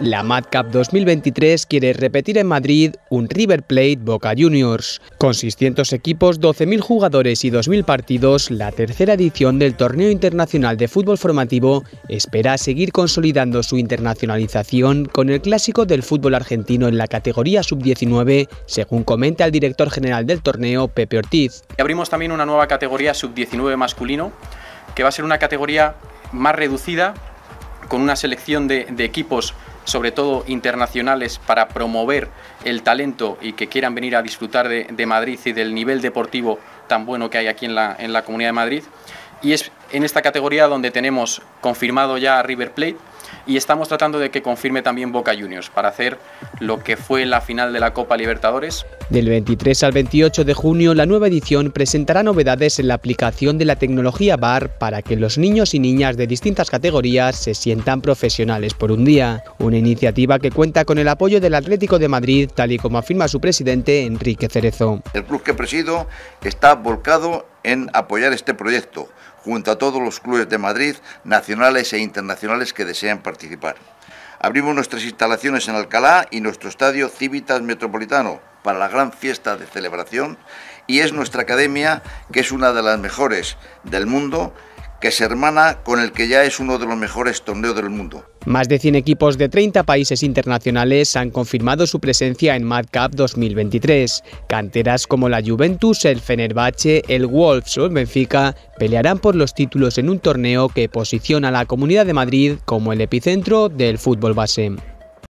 La Madcap 2023 quiere repetir en Madrid un River Plate Boca Juniors. Con 600 equipos, 12.000 jugadores y 2.000 partidos, la tercera edición del Torneo Internacional de Fútbol Formativo espera seguir consolidando su internacionalización con el clásico del fútbol argentino en la categoría sub-19, según comenta el director general del torneo, Pepe Ortiz. abrimos también una nueva categoría sub-19 masculino, que va a ser una categoría más reducida, con una selección de, de equipos sobre todo internacionales, para promover el talento y que quieran venir a disfrutar de, Madrid y del nivel deportivo tan bueno que hay aquí en la, en la Comunidad de Madrid. Y es en esta categoría donde tenemos confirmado ya a River Plate, y estamos tratando de que confirme también Boca Juniors para hacer lo que fue la final de la Copa Libertadores. Del 23 al 28 de junio, la nueva edición presentará novedades en la aplicación de la tecnología VAR para que los niños y niñas de distintas categorías se sientan profesionales por un día. Una iniciativa que cuenta con el apoyo del Atlético de Madrid, tal y como afirma su presidente Enrique Cerezo. El club que presido está volcado en apoyar este proyecto, junto a todos los clubes de Madrid, nacionales e internacionales que desean participar. Abrimos nuestras instalaciones en Alcalá y nuestro estadio Civitas Metropolitano para la gran fiesta de celebración y es nuestra academia, que es una de las mejores del mundo que se hermana con el que ya es uno de los mejores torneos del mundo. Más de 100 equipos de 30 países internacionales han confirmado su presencia en Mad Cup 2023. Canteras como la Juventus, el Fenerbahce, el Wolves o el Benfica pelearán por los títulos en un torneo que posiciona a la Comunidad de Madrid como el epicentro del fútbol base.